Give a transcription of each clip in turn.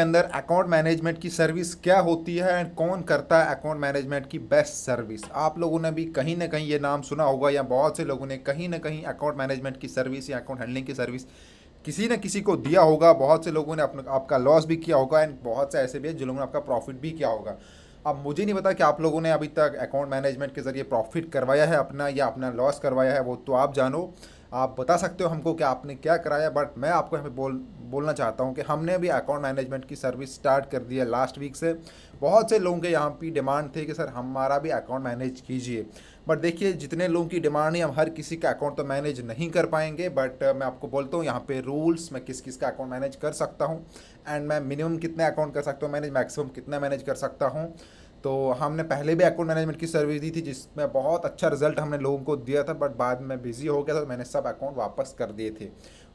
अंदर account management की service क्या होती है एंड कौन करता है अकाउंट मैनेजमेंट की बेस्ट सर्विस आप लोगों ने भी कहीं ना कहीं ये नाम सुना होगा या बहुत से लोगों ने कहीं ना कहीं अकाउंट मैनेजमेंट की सर्विस या अकाउंट हैंडलिंग की सर्विस किसी न किसी को दिया होगा बहुत से लोगों ने अपने आपका लॉस भी किया होगा एंड बहुत से ऐसे भी हैं जो लोगों ने आपका प्रॉफिट भी किया होगा अब मुझे नहीं पता कि आप लोगों ने अभी तक अकाउंट मैनेजमेंट के ज़रिए प्रॉफिट करवाया है अपना या अपना लॉस करवाया है वो तो आप जानो आप बता सकते हो हमको कि आपने क्या कराया बट मैं आपको यहाँ पे बोल बोलना चाहता हूँ कि हमने भी अकाउंट मैनेजमेंट की सर्विस स्टार्ट कर दी है लास्ट वीक से बहुत से लोगों के यहाँ पर डिमांड थे कि सर हमारा भी अकाउंट मैनेज कीजिए बट देखिए जितने लोगों की डिमांड है हम हर किसी का अकाउंट तो मैनेज नहीं कर पाएंगे बट uh, मैं आपको बोलता हूँ यहाँ पे रूल्स मैं किस किस का अकाउंट मैनेज कर सकता हूँ एंड मैं मिनिमम कितने अकाउंट कर सकता हूँ मैनेज मैक्सिमम कितना मैनेज कर सकता हूँ तो हमने पहले भी अकाउंट मैनेजमेंट की सर्विस दी थी जिसमें बहुत अच्छा रिजल्ट हमने लोगों को दिया था बट बाद में बिज़ी हो गया था तो मैंने सब अकाउंट वापस कर दिए थे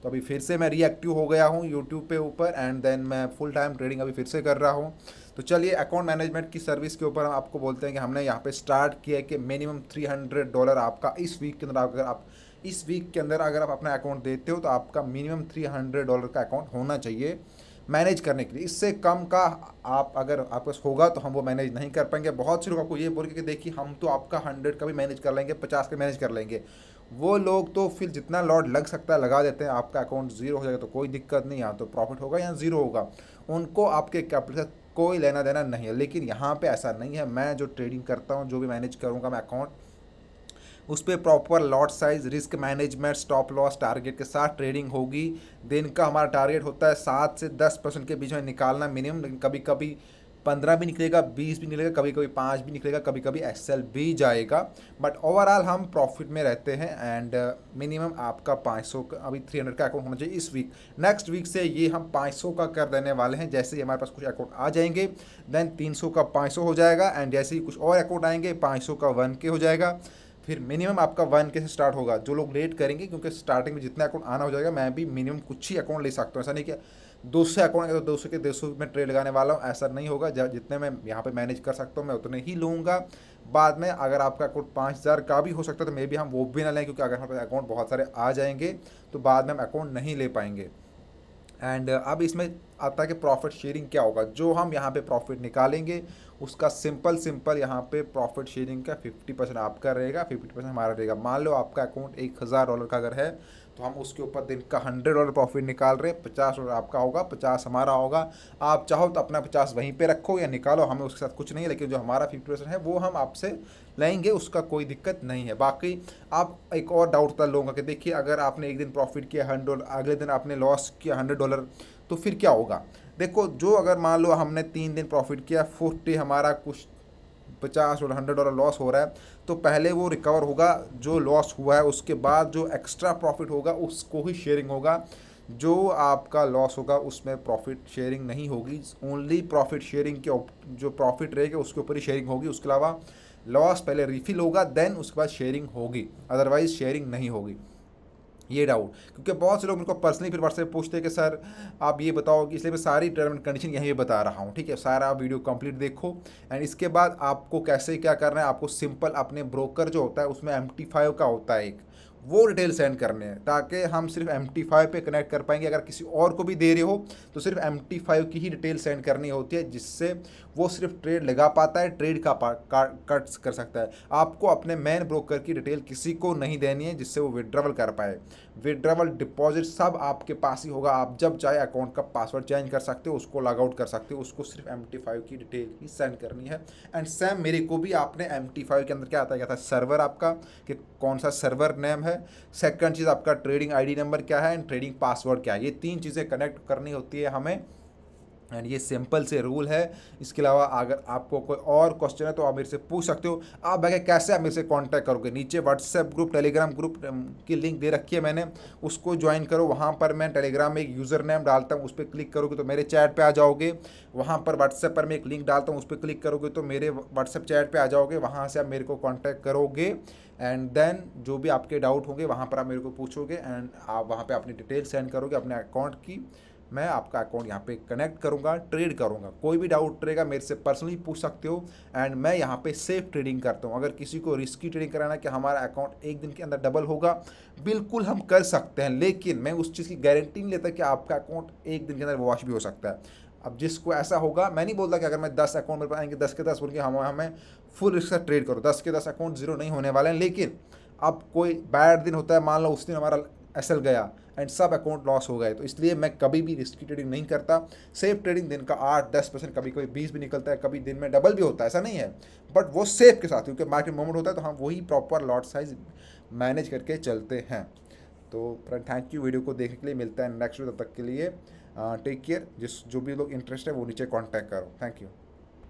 तो अभी फिर से मैं रीएक्टिव हो गया हूँ यूट्यूब पे ऊपर एंड देन मैं फुल टाइम ट्रेडिंग अभी फिर से कर रहा हूँ तो चलिए अकाउंट मैनेजमेंट की सर्विस के ऊपर हम आपको बोलते हैं कि हमने यहाँ पे स्टार्ट किया है कि मिनिमम थ्री हंड्रेड डॉलर आपका इस वीक के अंदर अगर आप इस वीक के अंदर अगर आप अपना अकाउंट देते हो तो आपका मिनिमम थ्री हंड्रेड डॉलर का अकाउंट होना चाहिए मैनेज करने के लिए इससे कम का आप अगर आपके पास होगा तो हम वो मैनेज नहीं कर पाएंगे बहुत से लोग आपको ये बोल के देखिए हम तो आपका हंड्रेड का भी मैनेज कर लेंगे पचास का मैनेज कर लेंगे वो लोग तो फिर जितना लॉट लग सकता है लगा देते हैं आपका अकाउंट जीरो हो जाएगा तो कोई दिक्कत नहीं यहाँ तो प्रॉफिट होगा या जीरो होगा उनको आपके कैपिटल से कोई लेना देना नहीं है लेकिन यहाँ पे ऐसा नहीं है मैं जो ट्रेडिंग करता हूँ जो भी मैनेज करूँगा मैं अकाउंट उस पर proper lot size risk management stop loss target के साथ ट्रेडिंग होगी दिन का हमारा टारगेट होता है सात से दस परसेंट के बीच में निकालना मिनिमम लेकिन कभी कभी पंद्रह भी निकलेगा बीस भी निकलेगा कभी कभी पाँच भी निकलेगा कभी कभी एस भी जाएगा बट ओवरऑल हम प्रॉफिट में रहते हैं एंड मिनिमम uh, आपका पाँच सौ का अभी थ्री हंड्रेड का अकाउंट होना चाहिए इस वीक नेक्स्ट वीक से ये हम पाँच सौ का कर देने वाले हैं जैसे ही हमारे पास कुछ अकाउंट आ जाएंगे देन तीन सौ का पाँच सौ हो जाएगा एंड जैसे ही कुछ और अकाउंट आएंगे पाँच सौ का वन के हो जाएगा फिर मिनिमम आपका वन के से स्टार्ट होगा जो लोग लेट करेंगे क्योंकि स्टार्टिंग में जितना अकाउंट आना हो जाएगा मैं भी मिनिमम कुछ ही अकाउंट ले सकता हूँ ऐसा नहीं कि दो सौ अकाउंट है तो दो सौ के दो सौ में ट्रेड लगाने वाला हूँ ऐसा नहीं होगा जब जितने मैं यहाँ पे मैनेज कर सकता हूँ मैं उतने ही लूँगा बाद में अगर आपका अकाउंट पाँच हज़ार का भी हो सकता है तो मे भी हम वो भी ना लें क्योंकि अगर हमारे अकाउंट बहुत सारे आ जाएंगे तो बाद में हम अकाउंट नहीं ले पाएंगे एंड अब इसमें आता है कि प्रॉफिट शेयरिंग क्या होगा जो हम यहाँ पे प्रॉफिट निकालेंगे उसका सिंपल सिंपल यहाँ पे प्रॉफिट शेयरिंग का 50 परसेंट आपका रहेगा 50 परसेंट हमारा रहेगा मान लो आपका अकाउंट एक हज़ार डॉलर का अगर है तो हम उसके ऊपर दिन का हंड्रेड डॉलर प्रॉफिट निकाल रहे हैं पचास डॉलर आपका होगा पचास हमारा होगा आप चाहो तो अपना पचास वहीं पे रखो या निकालो हमें उसके साथ कुछ नहीं है लेकिन जो हमारा फिफ्टी परसेंट है वो हम आपसे लेंगे उसका कोई दिक्कत नहीं है बाकी आप एक और डाउट था लोगों का देखिए अगर आपने एक दिन प्रॉफिट किया हंड्रेड अगले दिन आपने लॉस किया हंड्रेड डॉलर तो फिर क्या होगा देखो जो अगर मान लो हमने तीन दिन प्रॉफिट किया फोर्टी हमारा कुछ पचास और हंड्रेड डॉलर लॉस हो रहा है तो पहले वो रिकवर होगा जो लॉस हुआ है उसके बाद जो एक्स्ट्रा प्रॉफिट होगा उसको ही शेयरिंग होगा जो आपका लॉस होगा उसमें प्रॉफिट शेयरिंग नहीं होगी ओनली प्रॉफिट शेयरिंग के जो प्रॉफिट रहेगा उसके ऊपर ही शेयरिंग होगी उसके अलावा लॉस पहले रिफिल होगा देन उसके बाद शेयरिंग होगी अदरवाइज़ शेयरिंग नहीं होगी ये डाउट क्योंकि बहुत से लोग मेरे को पर्सनली फिर व्हाट्सएप पूछते हैं कि सर आप ये बताओ कि इसलिए मैं सारी टर्म एंड कंडीशन यहीं बता रहा हूँ ठीक है सारा वीडियो कंप्लीट देखो एंड इसके बाद आपको कैसे क्या करना है आपको सिंपल अपने ब्रोकर जो होता है उसमें एम का होता है एक वो डिटेल सेंड करने हैं ताकि हम सिर्फ एम टी फाइव पर कनेक्ट कर पाएंगे अगर किसी और को भी दे रहे हो तो सिर्फ एम टी फाइव की ही डिटेल सेंड करनी होती है जिससे वो सिर्फ ट्रेड लगा पाता है ट्रेड का कट कर सकता है आपको अपने मेन ब्रोकर की डिटेल किसी को नहीं देनी है जिससे वो विड्रॉवल कर पाए विदड्रावल डिपॉजिट सब आपके पास ही होगा आप जब चाहे अकाउंट का पासवर्ड चेंज कर सकते हो उसको लॉगआउट कर सकते हो उसको सिर्फ एम टी फाइव की डिटेल ही सेंड करनी है एंड सेम मेरे को भी आपने एम टी फाइव के अंदर क्या आता है क्या था सर्वर आपका कि कौन सा सर्वर नेम है है सेकंड चीज़ आपका ट्रेडिंग आईडी नंबर क्या है एंड ट्रेडिंग पासवर्ड क्या है ये तीन चीज़ें कनेक्ट करनी होती है हमें एंड ये सिंपल से रूल है इसके अलावा अगर आपको कोई और क्वेश्चन है तो आप मेरे से पूछ सकते हो आप बैठे कैसे आप मेरे से कांटेक्ट करोगे नीचे व्हाट्सएप ग्रुप टेलीग्राम ग्रुप की लिंक दे रखी है मैंने उसको ज्वाइन करो वहाँ पर मैं टेलीग्राम में एक यूज़र नेम डालता हूँ उस पर क्लिक करोगे तो मेरे चैट पर आ जाओगे वहाँ पर व्हाट्सएप पर मैं एक लिंक डालता हूँ उस पर क्लिक करोगे तो मेरे व्हाट्सएप चैट पर आ जाओगे वहाँ से आप मेरे को कॉन्टैक्ट करोगे एंड देन जो भी आपके डाउट होंगे वहाँ पर आप मेरे को पूछोगे एंड आप वहाँ पर अपनी डिटेल सेंड करोगे अपने अकाउंट की मैं आपका अकाउंट यहाँ पे कनेक्ट करूँगा ट्रेड करूँगा कोई भी डाउट रहेगा मेरे से पर्सनली पूछ सकते हो एंड मैं यहाँ पे सेफ ट्रेडिंग करता हूँ अगर किसी को रिस्की ट्रेडिंग कराना कि हमारा अकाउंट एक दिन के अंदर डबल होगा बिल्कुल हम कर सकते हैं लेकिन मैं उस चीज़ की गारंटी नहीं लेता कि आपका अकाउंट एक दिन के अंदर वॉश भी हो सकता है अब जिसको ऐसा होगा मैं नहीं बोलता कि अगर मैं दस अकाउंट मेरे पास आएंगे दस के दस बोल के हम हमें फुल रिस्क ट्रेड करो दस के दस अकाउंट जीरो नहीं होने वाले हैं लेकिन अब कोई बैड दिन होता है मान लो उस दिन हमारा एस गया एंड सब अकाउंट लॉस हो गए तो इसलिए मैं कभी भी रिस्की ट्रेडिंग नहीं करता सेफ ट्रेडिंग दिन का आठ दस परसेंट कभी कभी बीस भी निकलता है कभी दिन में डबल भी होता है ऐसा नहीं है बट वो सेफ के साथ क्योंकि मार्केट मोमेंट होता है तो हम हाँ, वही प्रॉपर लॉट साइज मैनेज करके चलते हैं तो फ्रेंड थैंक यू वीडियो को देखने के लिए मिलता है नेक्स्ट वीडियो तब तक के लिए टेक uh, केयर जिस जो भी लोग इंटरेस्ट है वो नीचे कॉन्टैक्ट करो थैंक यू